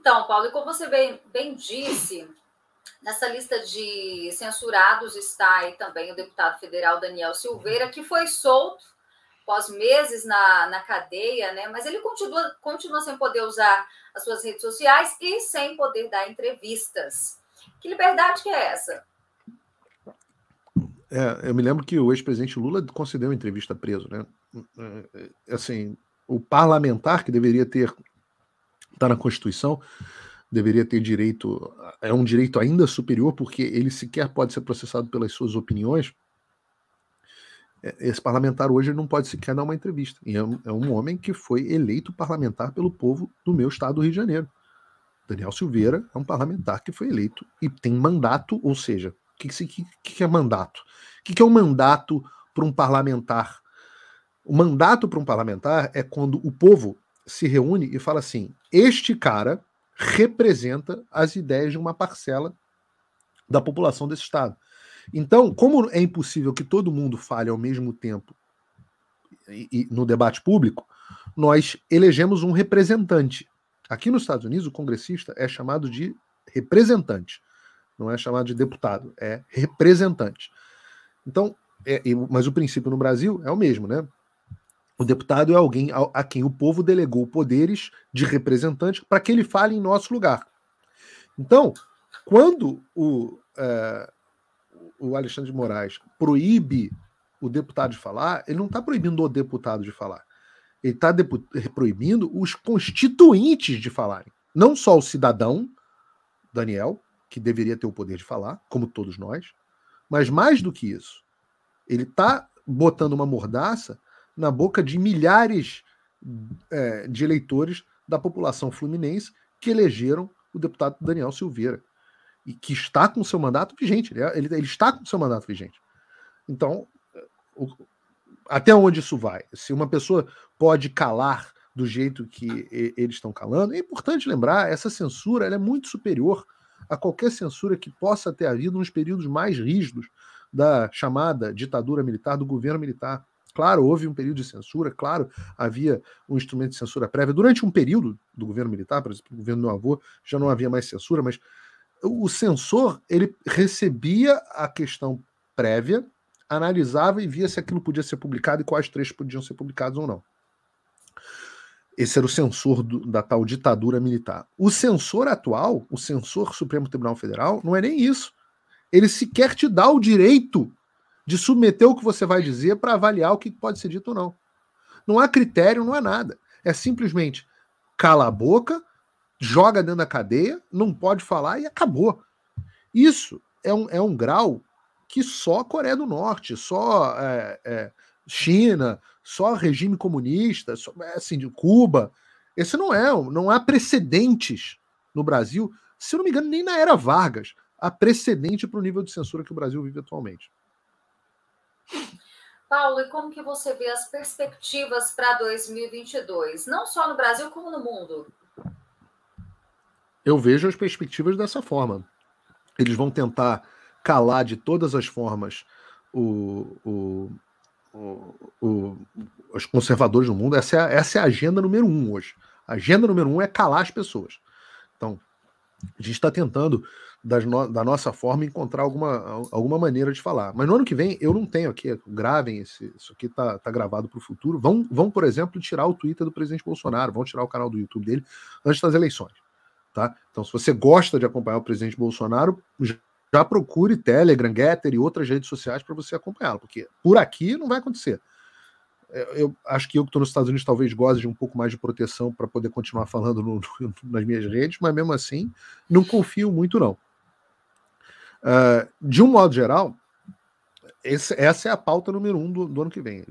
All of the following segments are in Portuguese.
Então, Paulo, e como você bem, bem disse, Nessa lista de censurados está aí também o deputado federal Daniel Silveira, que foi solto após meses na, na cadeia, né? Mas ele continua, continua sem poder usar as suas redes sociais e sem poder dar entrevistas. Que liberdade que é essa? É, eu me lembro que o ex-presidente Lula concedeu entrevista preso, né? Hum, hum, hum, assim, o parlamentar que deveria ter está na Constituição, deveria ter direito, é um direito ainda superior, porque ele sequer pode ser processado pelas suas opiniões. Esse parlamentar hoje não pode sequer dar uma entrevista. E é um, é homem que foi eleito parlamentar pelo povo do meu estado do Rio de Janeiro. Daniel Silveira é um parlamentar que foi eleito e tem mandato, ou seja, o que, que, que, é mandato? O que, que é um mandato para um parlamentar? O mandato para um parlamentar é quando o povo se reúne e fala assim: este cara representa as ideias de uma parcela da população desse estado. Então, como é impossível que todo mundo fale ao mesmo tempo e, e, no debate público, nós elegemos um representante. Aqui nos Estados Unidos, o congressista é chamado de representante, não é chamado de deputado, é representante. Então, é, mas o princípio no Brasil é o mesmo, né? O deputado é alguém a, quem o povo delegou poderes de representante para que ele fale em nosso lugar. Então, quando o, é, o Alexandre de Moraes proíbe o deputado de falar, ele não está proibindo o deputado de falar. Ele está proibindo os constituintes de falarem. Não só o cidadão, Daniel, que deveria ter o poder de falar, como todos nós, mas mais do que isso. Ele está botando uma mordaça na boca de milhares é, de eleitores da população fluminense que elegeram o deputado Daniel Silveira e que está com seu mandato vigente. Ele, é, ele, ele está com seu mandato vigente. Então, o, até onde isso vai? Se uma pessoa pode calar do jeito que e, eles estão calando, é importante lembrar: essa censura é muito superior a qualquer censura que possa ter havido nos períodos mais rígidos da chamada ditadura militar, do governo militar. Claro, houve um período de censura, claro, havia um instrumento de censura prévia. Durante um período do governo militar, por exemplo, do governo do meu avô, já não havia mais censura, mas o censor ele recebia a questão prévia, analisava e via se aquilo podia ser publicado e quais trechos podiam ser publicados ou não. Esse era o censor do, da tal ditadura militar. O censor atual, o censor Supremo Tribunal Federal, não é nem isso. Ele sequer te dá o direito de submeter o que você vai dizer para avaliar o que pode ser dito ou não. Não há critério, não há nada. É simplesmente cala a boca, joga dentro da cadeia, não pode falar e acabou. Isso é um, é um grau que só Coreia do Norte, só é, é, China, só regime comunista, só, é, assim, de Cuba. Esse não é, não há precedentes no Brasil, se eu não me engano, nem na era Vargas, há precedente para o nível de censura que o Brasil vive atualmente. Paulo, e como que você vê as perspectivas para 2022, não só no Brasil como no mundo? Eu vejo as perspectivas dessa forma. Eles vão tentar calar de todas as formas o, o, o, o os conservadores do mundo. Essa é, a, essa é a agenda número um hoje. A agenda número um é calar as pessoas. Então, a gente está tentando no, da nossa forma, encontrar alguma, alguma maneira de falar. Mas no ano que vem, eu não tenho aqui, gravem esse, isso aqui, tá, tá gravado para o futuro. Vão, vão, por exemplo, tirar o Twitter do presidente Bolsonaro, vão tirar o canal do YouTube dele antes das eleições. Tá? Então, se você gosta de acompanhar o presidente Bolsonaro, já procure Telegram, Getter e outras redes sociais para você acompanhá-lo, porque por aqui não vai acontecer. Eu, eu acho que eu que estou nos Estados Unidos talvez goze de um pouco mais de proteção para poder continuar falando no, no, nas minhas redes, mas mesmo assim não confio muito não. Uh, de um modo geral, esse, essa é a pauta número um do, do, ano que vem.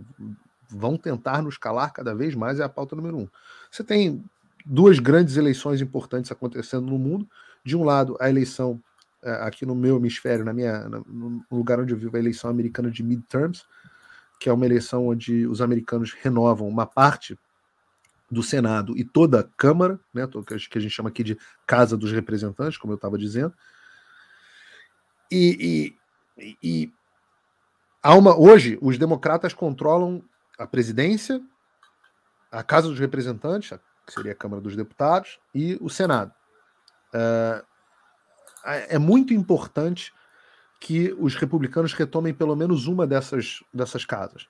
Vão tentar nos calar cada vez mais, é a pauta número um. Você tem duas grandes eleições importantes acontecendo no mundo. De um lado, a eleição uh, aqui no meu hemisfério, na minha, no lugar onde eu vivo, a eleição americana de midterms, que é uma eleição onde os americanos renovam uma parte do Senado e toda a Câmara, né, que a gente chama aqui de Casa dos Representantes, como eu estava dizendo, e, e, e há uma, hoje, os democratas controlam a presidência, a Casa dos Representantes, que seria a Câmara dos Deputados, e o Senado. Uh, é muito importante que os republicanos retomem pelo menos uma dessas, dessas casas,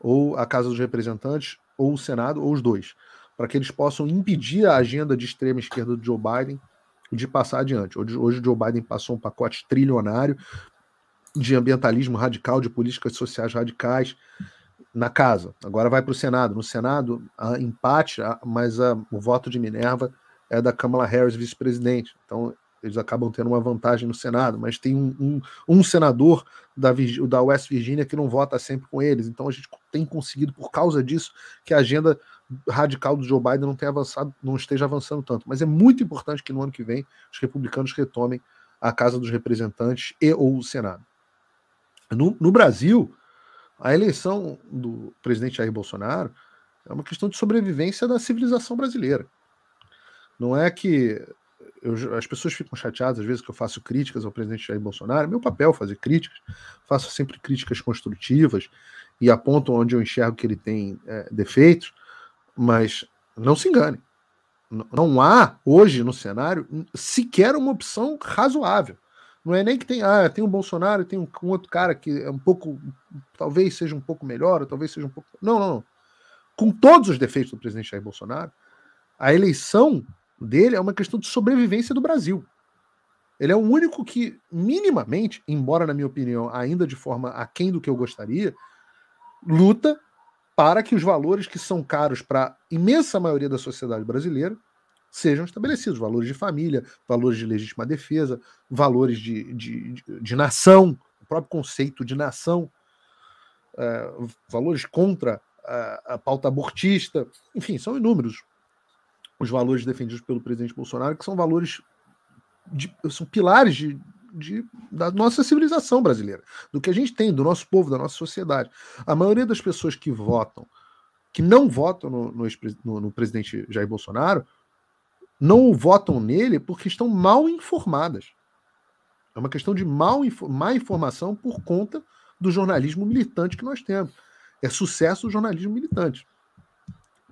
ou a Casa dos Representantes, ou o Senado, ou os dois, para que eles possam impedir a agenda de extrema esquerda de Joe Biden de passar adiante. Hoje, hoje Joe Biden passou um pacote trilionário de ambientalismo radical, de políticas sociais radicais na casa. Agora vai para o Senado. No Senado, a empate, a, mas a, o voto de Minerva é da Kamala Harris, vice-presidente. Então, eles acabam tendo uma vantagem no Senado, mas tem um, um, um senador da, da West Virginia que não vota sempre com eles. Então, a gente tem conseguido, por causa disso, que a agenda radical do Joe Biden não tenha avançado, não esteja avançando tanto. Mas é muito importante que no ano que vem os republicanos retomem a Casa dos Representantes e ou o Senado. No, no Brasil, a eleição do presidente Jair Bolsonaro é uma questão de sobrevivência da civilização brasileira. Não é que eu, as pessoas ficam chateadas às vezes que eu faço críticas ao presidente Jair Bolsonaro. É meu papel fazer críticas. Faço sempre críticas construtivas e aponto onde eu enxergo que ele tem é, defeitos. Mas não se engane. Não há hoje no cenário sequer uma opção razoável. Não é nem que tem, ah, tem o um Bolsonaro, tem um, outro cara que é um pouco, talvez seja um pouco melhor, talvez seja um pouco. Não, não, não. Com todos os defeitos do presidente Jair Bolsonaro, a eleição dele é uma questão de sobrevivência do Brasil. Ele é o único que, minimamente, embora na minha opinião ainda de forma aquém do que eu gostaria, luta para que os valores que são caros para a imensa maioria da sociedade brasileira sejam estabelecidos. Valores de família, valores de legítima defesa, valores de, de, de, de nação, o próprio conceito de nação, é, valores contra a, a pauta abortista, enfim, são inúmeros os valores defendidos pelo presidente Bolsonaro, que são valores, de, são pilares de, de, da nossa civilização brasileira, do que a gente tem, do nosso povo, da nossa sociedade. A maioria das pessoas que votam, que não votam no, no, no, no presidente Jair Bolsonaro, não votam nele porque estão mal informadas. É uma questão de mal, má informação por conta do jornalismo militante que nós temos. É sucesso o jornalismo militante.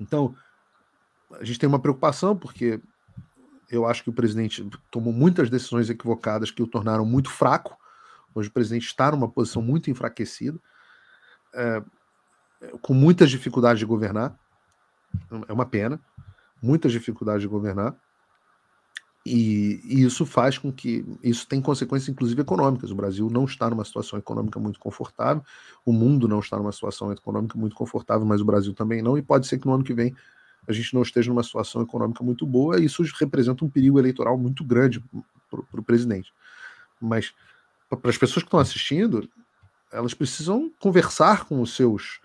Então, a gente tem uma preocupação porque eu acho que o presidente tomou muitas decisões equivocadas que o tornaram muito fraco. Hoje o presidente está numa posição muito enfraquecida, é, com muitas dificuldades de governar. É uma pena, muitas dificuldades de governar. E, e, isso faz com que isso tem consequências, inclusive econômicas. O Brasil não está numa situação econômica muito confortável, o mundo não está numa situação econômica muito confortável, mas o Brasil também não. E pode ser que no ano que vem a gente não esteja numa situação econômica muito boa, e isso representa um perigo eleitoral muito grande para o presidente. Mas para as pessoas que estão assistindo, elas precisam conversar com os seus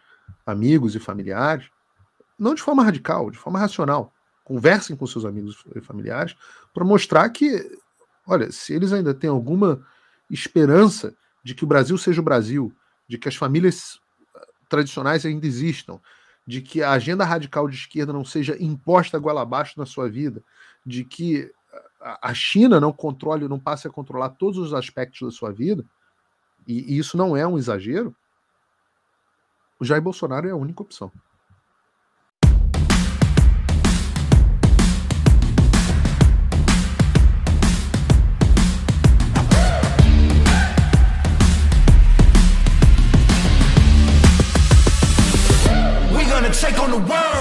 amigos e familiares, não de forma radical, de forma racional. Conversem com seus amigos e familiares para mostrar que, olha, se eles ainda têm alguma esperança de que o Brasil seja o Brasil, de que as famílias ah, tradicionais ainda existam, de que a agenda radical de esquerda não seja imposta goela abaixo na sua vida, de que a China não controle, não passe a controlar todos os aspectos da sua vida, e, e isso não é um exagero, o Jair Bolsonaro é a única opção. on the world.